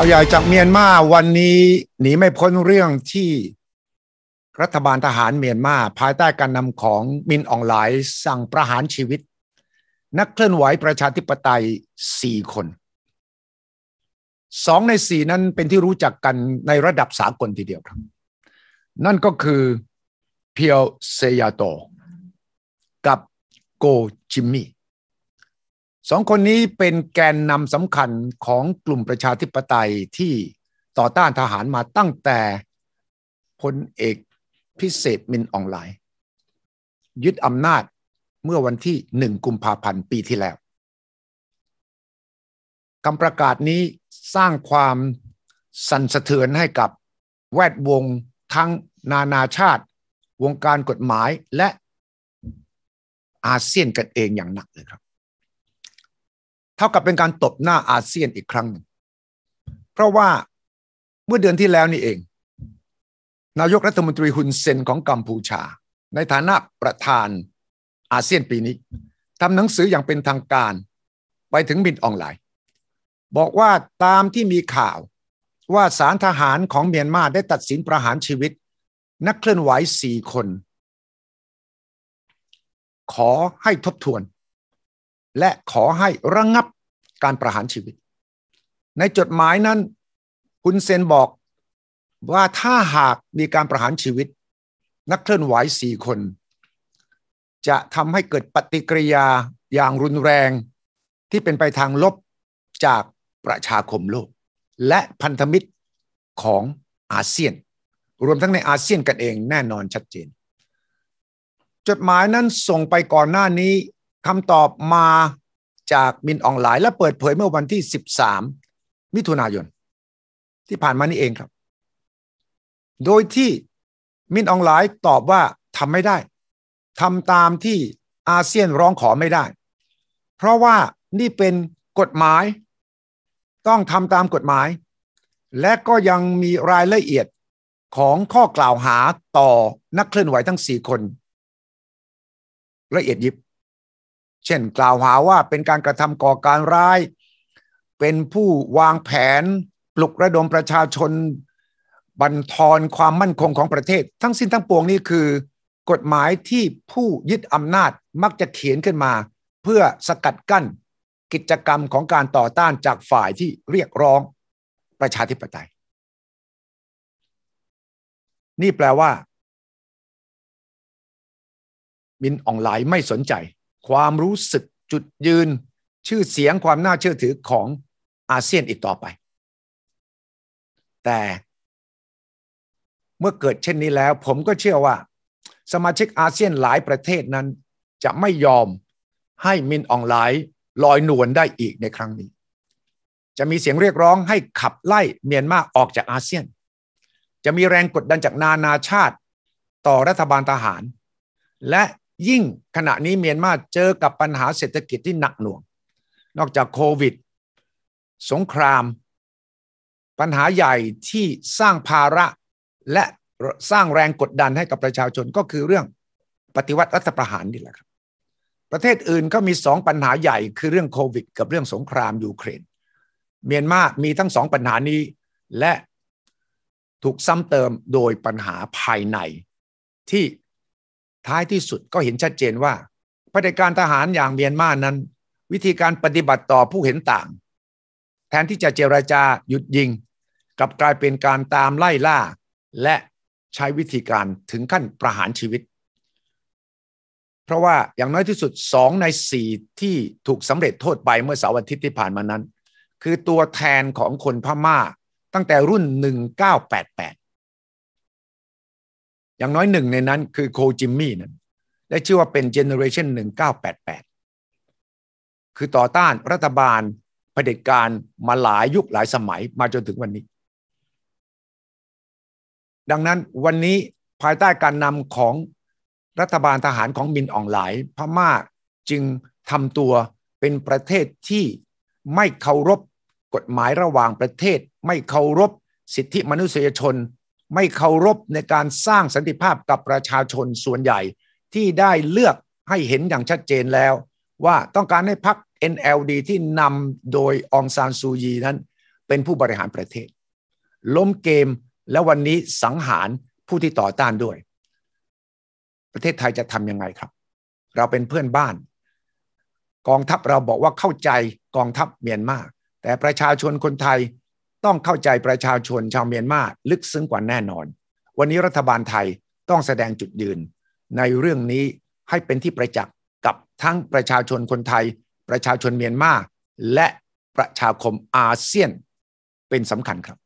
เอาใหญ่จากเมียนมาวันนี้หนีไม่พ้นเรื่องที่รัฐบาลทหารเมียนมาภายใต้การนำของมินอองไลสั่งประหารชีวิต นักเคลื่อนไหวประชาธิปไตยสี่คน สองในสี่นั้นเป็นที่รู้จักกันในระดับสากลทีเดียวครับ นั่นก็คือเพียวเซยาโต กับโกจิมมี่สองคนนี้เป็นแกนนำสำคัญของกลุ่มประชาธิปไตยที่ต่อต้านทหารมาตั้งแต่พลเอกพิเศษมินอองไลยึดอำนาจเมื่อวันที่หนึ่งกุมภาพันธ์ปีที่แล้วคำประกาศนี้สร้างความสั่นสะเทือนให้กับแวดวงทั้งนานาชาติวงการกฎหมายและอาเซียนกันเองอย่างหนักเลยครับเท่ากับเป็นการตบหน้าอาเซียนอีกครั้งหนึ่ง เพราะว่าเมื่อเดือนที่แล้วนี่เอง นายกรัฐมนตรีฮุนเซนของกัมพูชา ในฐานะประธานอาเซียนปีนี้ทำหนังสืออย่างเป็นทางการไปถึงมินออนไลน์ บอกว่าตามที่มีข่าวว่าสารทหารของเมียนมาได้ตัดสินประหารชีวิต นักเคลื่อนไหวสี่คน ขอให้ทบทวนและขอให้ระงงับการประหารชีวิต ในจดหมายนั้น คุณเซนบอกว่าถ้าหากมีการประหารชีวิต นักเคลื่อนไหวสี่คน จะทำให้เกิดปฏิกิริยาอย่างรุนแรงที่เป็นไปทางลบจากประชาคมโลก และพันธมิตรของอาเซียน รวมทั้งในอาเซียนกันเองแน่นอนชัดเจน จดหมายนั้นส่งไปก่อนหน้านี้คำตอบมาจากมินอองหลายและเปิดเผย เมื่อวันที่ 13 มิถุนายน ที่ผ่านมานี่เองครับ โดยที่มินอองหลายตอบว่าทำไม่ได้ทำตามที่อาเซียนร้องขอไม่ได้ เพราะว่านี่เป็นกฎหมาย ต้องทำตามกฎหมาย และก็ยังมีรายละเอียดของข้อกล่าวหาต่อนักเคลื่อนไหวทั้งสี่คนละเอียดยิบเช่นกล่าวหาว่าเป็นการกระทำก่อการร้าย เป็นผู้วางแผน ปลุกระดมประชาชนบันทอนความมั่นคงของประเทศ ทั้งสิ้นทั้งปวงนี่คือ กฎหมายที่ผู้ยึดอำนาจมักจะเขียนขึ้นมา เพื่อสกัดกั้น กิจกรรมของการต่อต้านจากฝ่ายที่เรียกร้องประชาธิปไตย นี่แปลว่ามินอองหลายไม่สนใจความรู้สึกจุดยืนชื่อเสียงความน่าเชื่อถือของอาเซียนอีกต่อไป แต่ เมื่อเกิดเช่นนี้แล้ว ผมก็เชื่อว่า สมาชิกอาเซียนหลายประเทศนั้น จะไม่ยอมให้มินอองไลน์ลอยนวลได้อีกในครั้งนี้ จะมีเสียงเรียกร้องให้ขับไล่เมียนมาออกจากอาเซียน จะมีแรงกดดันจากนานาชาติต่อรัฐบาลทหารและยิ่งขณะนี้เมียนมาเจอกับปัญหาเศรษฐกิจที่หนักหน่วง นอกจากโควิด สงคราม ปัญหาใหญ่ที่สร้างภาระ และสร้างแรงกดดันให้กับประชาชน ก็คือเรื่องปฏิวัติรัฐประหารนี่แหละครับ ประเทศอื่นก็มีสองปัญหาใหญ่คือเรื่องโควิด กับเรื่องสงครามยูเครนเมียนมามีทั้งสองปัญหานี้ และถูกซ้ำเติมโดยปัญหาภายในที่ท้ายที่สุดก็เห็นชัดเจนว่าปฏิการทหารอย่างเมียนมานั้น วิธีการปฏิบัติต่อผู้เห็นต่าง แทนที่จะเจราจาหยุดยิงกับกลายเป็นการตามไล่ล่า และใช้วิธีการถึงขั้นประหารชีวิต เพราะว่าอย่างน้อยที่สุดสองในสี่ที่ถูกสำเร็จโทษไป เมื่อเสาร์อาทิตย์ที่ผ่านมานั้น คือตัวแทนของคนพมา่าตั้งแต่รุ่น 1988อย่างน้อยหนึ่งในนั้นคือโคจิมมี่นั้นและชื่อว่าเป็นเจเนอเรชัน1988 คือต่อต้านรัฐบาลเผด็จการมาหลายยุคหลายสมัยมาจนถึงวันนี้ ดังนั้นวันนี้ภายใต้การนำของรัฐบาลทหารของมินอองหลายพม่าจึงทำตัวเป็นประเทศที่ไม่เคารพกฎหมายระหว่างประเทศไม่เคารพสิทธิมนุษยชนไม่เคารพในการสร้างสันติภาพกับประชาชนส่วนใหญ่ที่ได้เลือกให้เห็นอย่างชัดเจนแล้ว ว่าต้องการให้พรรค NLD ที่นำโดยองซานซูยีนั้นเป็นผู้บริหารประเทศ ล้มเกมและวันนี้สังหารผู้ที่ต่อต้านด้วย ประเทศไทยจะทำยังไงครับ เราเป็นเพื่อนบ้าน กองทัพเราบอกว่าเข้าใจกองทัพเมียนมาแต่ประชาชนคนไทยต้องเข้าใจประชาชนชาวเมียนมาลึกซึ้งกว่าแน่นอน วันนี้รัฐบาลไทยต้องแสดงจุดยืน ในเรื่องนี้ให้เป็นที่ประจักษ์กับทั้งประชาชนคนไทยประชาชนเมียนมาและประชาคมอาเซียนเป็นสำคัญครับ